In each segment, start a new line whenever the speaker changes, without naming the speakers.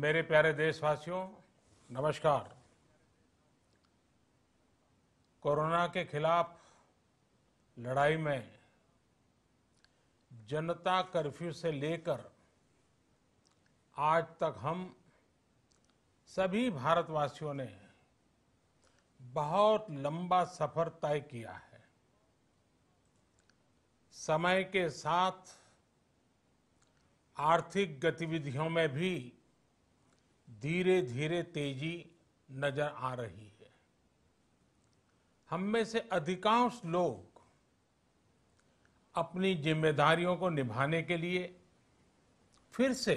मेरे प्यारे देशवासियों नमस्कार कोरोना के खिलाफ लड़ाई में जनता कर्फ्यू से लेकर आज तक हम सभी भारतवासियों ने बहुत लंबा सफर तय किया है समय के साथ आर्थिक गतिविधियों में भी धीरे धीरे तेजी नजर आ रही है हम में से अधिकांश लोग अपनी जिम्मेदारियों को निभाने के लिए फिर से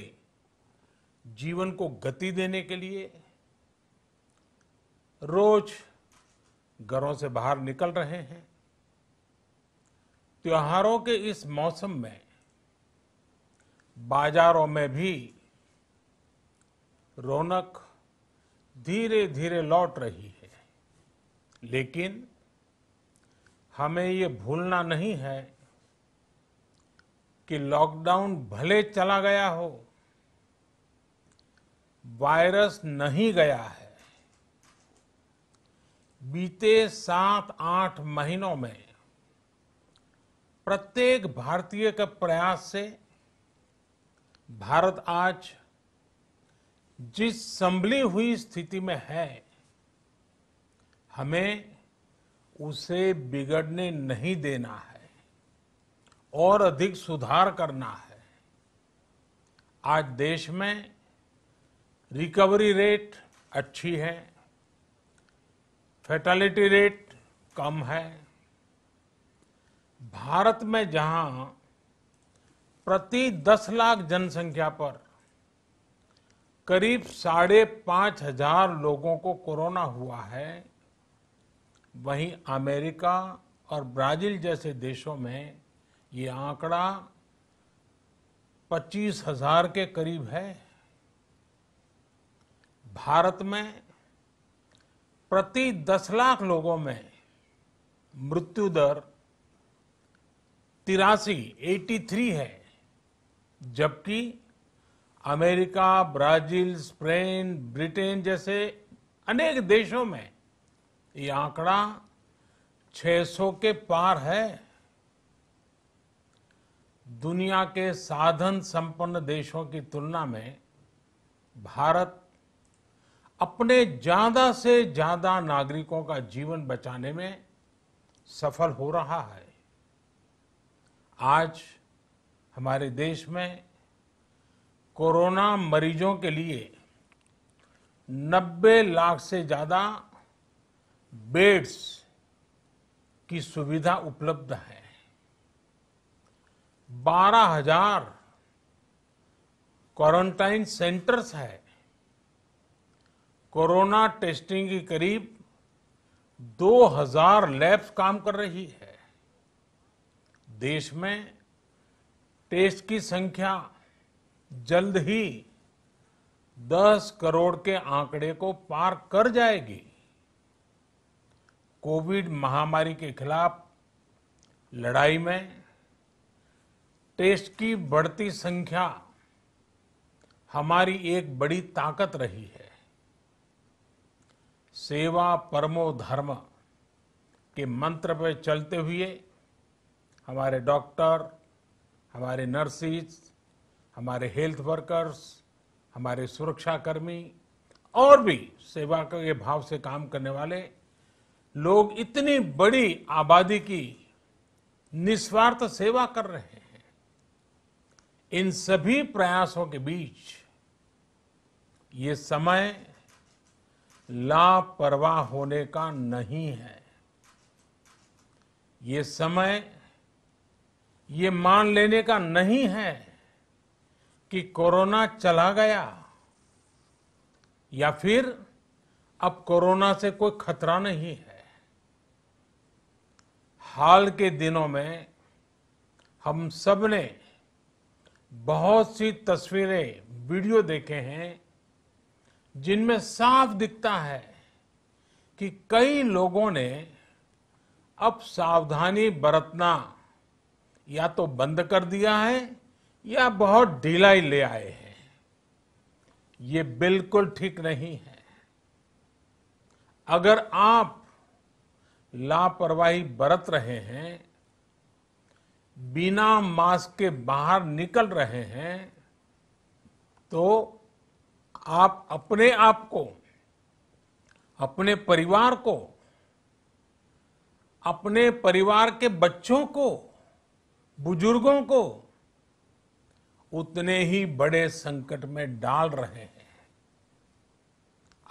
जीवन को गति देने के लिए रोज घरों से बाहर निकल रहे हैं त्योहारों के इस मौसम में बाजारों में भी रौनक धीरे धीरे लौट रही है लेकिन हमें ये भूलना नहीं है कि लॉकडाउन भले चला गया हो वायरस नहीं गया है बीते सात आठ महीनों में प्रत्येक भारतीय के प्रयास से भारत आज जिस संभली हुई स्थिति में है हमें उसे बिगड़ने नहीं देना है और अधिक सुधार करना है आज देश में रिकवरी रेट अच्छी है फैटलिटी रेट कम है भारत में जहां प्रति 10 लाख जनसंख्या पर करीब साढ़े पांच हजार लोगों को कोरोना हुआ है वहीं अमेरिका और ब्राजील जैसे देशों में ये आंकड़ा पच्चीस हजार के करीब है भारत में प्रति दस लाख लोगों में मृत्यु दर तिरासी एटी थ्री है जबकि अमेरिका ब्राजील स्पेन ब्रिटेन जैसे अनेक देशों में ये आंकड़ा 600 के पार है दुनिया के साधन संपन्न देशों की तुलना में भारत अपने ज्यादा से ज्यादा नागरिकों का जीवन बचाने में सफल हो रहा है आज हमारे देश में कोरोना मरीजों के लिए 90 लाख से ज़्यादा बेड्स की सुविधा उपलब्ध है बारह हजार क्वारंटाइन सेंटर्स है कोरोना टेस्टिंग की करीब 2000 लैब्स काम कर रही है देश में टेस्ट की संख्या जल्द ही 10 करोड़ के आंकड़े को पार कर जाएगी कोविड महामारी के खिलाफ लड़ाई में टेस्ट की बढ़ती संख्या हमारी एक बड़ी ताकत रही है सेवा परमो धर्म के मंत्र पर चलते हुए हमारे डॉक्टर हमारे नर्सिस हमारे हेल्थ वर्कर्स हमारे सुरक्षाकर्मी और भी सेवा के भाव से काम करने वाले लोग इतनी बड़ी आबादी की निस्वार्थ सेवा कर रहे हैं इन सभी प्रयासों के बीच ये समय लापरवाह होने का नहीं है ये समय ये मान लेने का नहीं है कि कोरोना चला गया या फिर अब कोरोना से कोई खतरा नहीं है हाल के दिनों में हम सब ने बहुत सी तस्वीरें वीडियो देखे हैं जिनमें साफ दिखता है कि कई लोगों ने अब सावधानी बरतना या तो बंद कर दिया है या बहुत ढिलाई ले आए हैं ये बिल्कुल ठीक नहीं है अगर आप लापरवाही बरत रहे हैं बिना मास्क के बाहर निकल रहे हैं तो आप अपने आप को अपने परिवार को अपने परिवार के बच्चों को बुजुर्गों को उतने ही बड़े संकट में डाल रहे हैं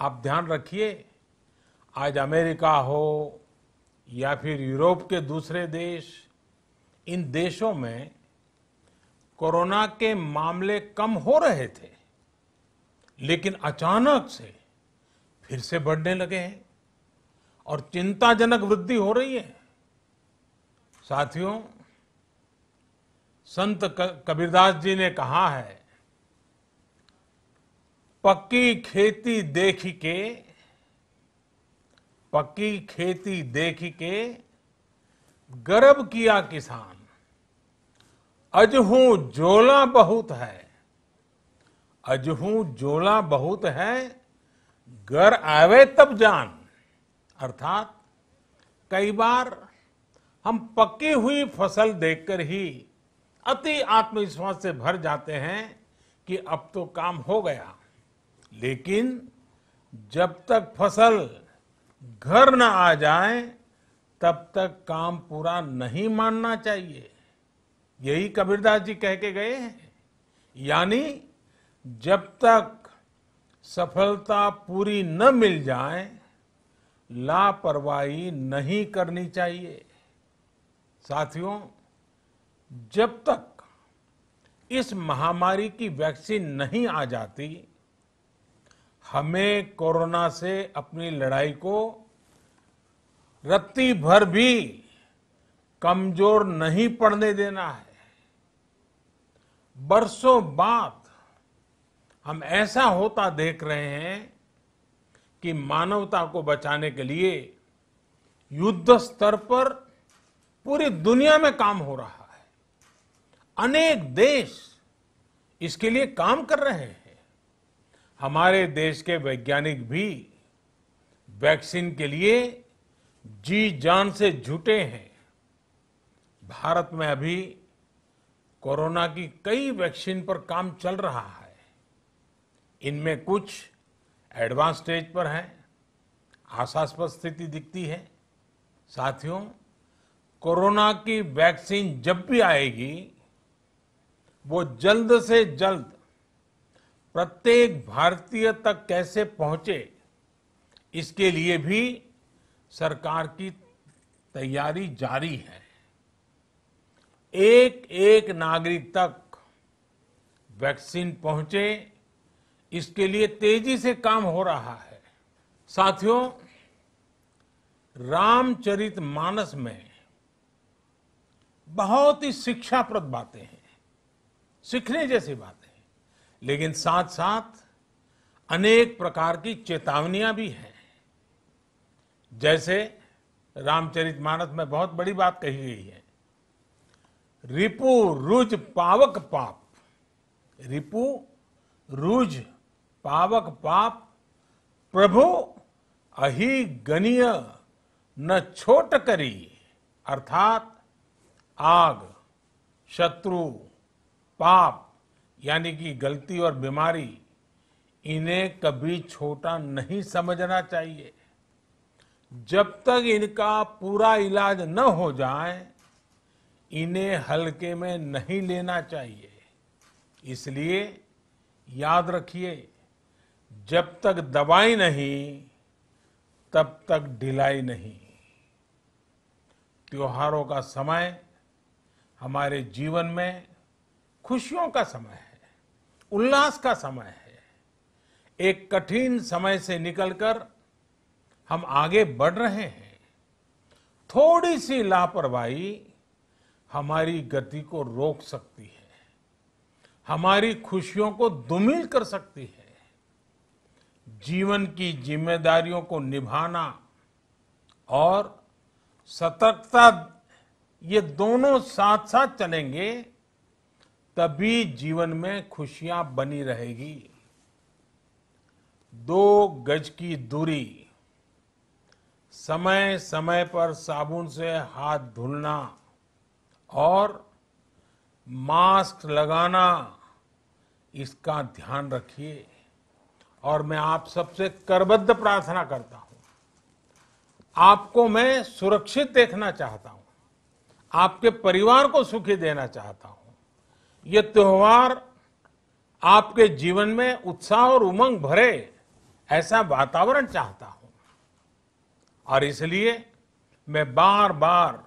आप ध्यान रखिए आज अमेरिका हो या फिर यूरोप के दूसरे देश इन देशों में कोरोना के मामले कम हो रहे थे लेकिन अचानक से फिर से बढ़ने लगे हैं और चिंताजनक वृद्धि हो रही है साथियों संत कबीरदास जी ने कहा है पक्की खेती देख के पक्की खेती देख के गर्व किया किसान अजहू जोला बहुत है अजहू जोला बहुत है घर आवे तब जान अर्थात कई बार हम पक्की हुई फसल देखकर ही अति आत्मविश्वास से भर जाते हैं कि अब तो काम हो गया लेकिन जब तक फसल घर न आ जाए तब तक काम पूरा नहीं मानना चाहिए यही कबीरदास जी कह के गए हैं यानी जब तक सफलता पूरी न मिल जाए लापरवाही नहीं करनी चाहिए साथियों जब तक इस महामारी की वैक्सीन नहीं आ जाती हमें कोरोना से अपनी लड़ाई को रत्ती भर भी कमजोर नहीं पड़ने देना है बरसों बाद हम ऐसा होता देख रहे हैं कि मानवता को बचाने के लिए युद्ध स्तर पर पूरी दुनिया में काम हो रहा अनेक देश इसके लिए काम कर रहे हैं हमारे देश के वैज्ञानिक भी वैक्सीन के लिए जी जान से जुटे हैं भारत में अभी कोरोना की कई वैक्सीन पर काम चल रहा है इनमें कुछ एडवांस स्टेज पर है आशास्पद स्थिति दिखती है साथियों कोरोना की वैक्सीन जब भी आएगी वो जल्द से जल्द प्रत्येक भारतीय तक कैसे पहुंचे इसके लिए भी सरकार की तैयारी जारी है एक एक नागरिक तक वैक्सीन पहुंचे इसके लिए तेजी से काम हो रहा है साथियों रामचरित मानस में बहुत ही शिक्षाप्रद बातें हैं सीखने जैसी बात है लेकिन साथ साथ अनेक प्रकार की चेतावनियां भी हैं जैसे रामचरित मानस में बहुत बड़ी बात कही गई है रिपु रुज पावक पाप रिपु रुज पावक पाप प्रभु अहि गणीय न छोट करी अर्थात आग शत्रु पाप यानी कि गलती और बीमारी इन्हें कभी छोटा नहीं समझना चाहिए जब तक इनका पूरा इलाज न हो जाए इन्हें हल्के में नहीं लेना चाहिए इसलिए याद रखिए जब तक दवाई नहीं तब तक ढिलाई नहीं त्योहारों का समय हमारे जीवन में खुशियों का समय है उल्लास का समय है एक कठिन समय से निकलकर हम आगे बढ़ रहे हैं थोड़ी सी लापरवाही हमारी गति को रोक सकती है हमारी खुशियों को दुमिल कर सकती है जीवन की जिम्मेदारियों को निभाना और सतर्कता ये दोनों साथ साथ चलेंगे तभी जीवन में खुशियां बनी रहेगी दो गज की दूरी समय समय पर साबुन से हाथ धुलना और मास्क लगाना इसका ध्यान रखिए और मैं आप सबसे करबद्ध प्रार्थना करता हूं आपको मैं सुरक्षित देखना चाहता हूं आपके परिवार को सुखी देना चाहता हूं ये त्योहार आपके जीवन में उत्साह और उमंग भरे ऐसा वातावरण चाहता हूं और इसलिए मैं बार बार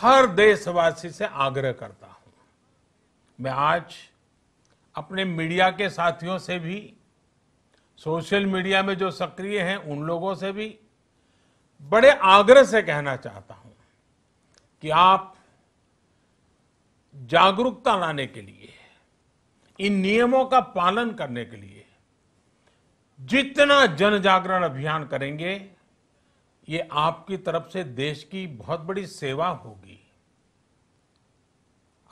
हर देशवासी से आग्रह करता हूं मैं आज अपने मीडिया के साथियों से भी सोशल मीडिया में जो सक्रिय हैं उन लोगों से भी बड़े आग्रह से कहना चाहता हूं कि आप जागरूकता लाने के लिए इन नियमों का पालन करने के लिए जितना जन जागरण अभियान करेंगे ये आपकी तरफ से देश की बहुत बड़ी सेवा होगी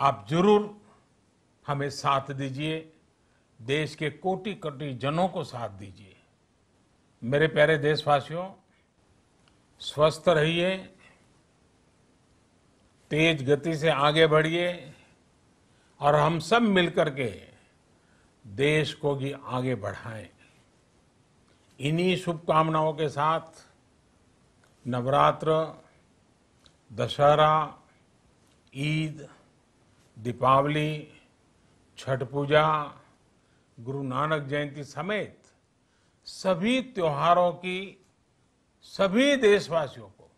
आप जरूर हमें साथ दीजिए देश के कोटि कोटि जनों को साथ दीजिए मेरे प्यारे देशवासियों स्वस्थ रहिए तेज गति से आगे बढ़िए और हम सब मिलकर के देश को भी आगे बढ़ाएं इन्हीं शुभकामनाओं के साथ नवरात्र दशहरा ईद दीपावली छठ पूजा गुरु नानक जयंती समेत सभी त्योहारों की सभी देशवासियों को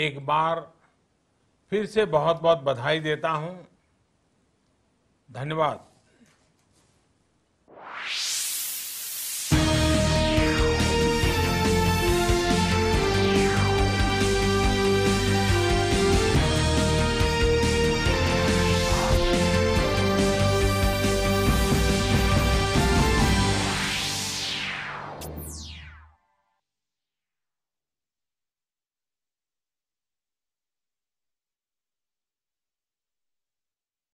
एक बार फिर से बहुत बहुत बधाई देता हूं धन्यवाद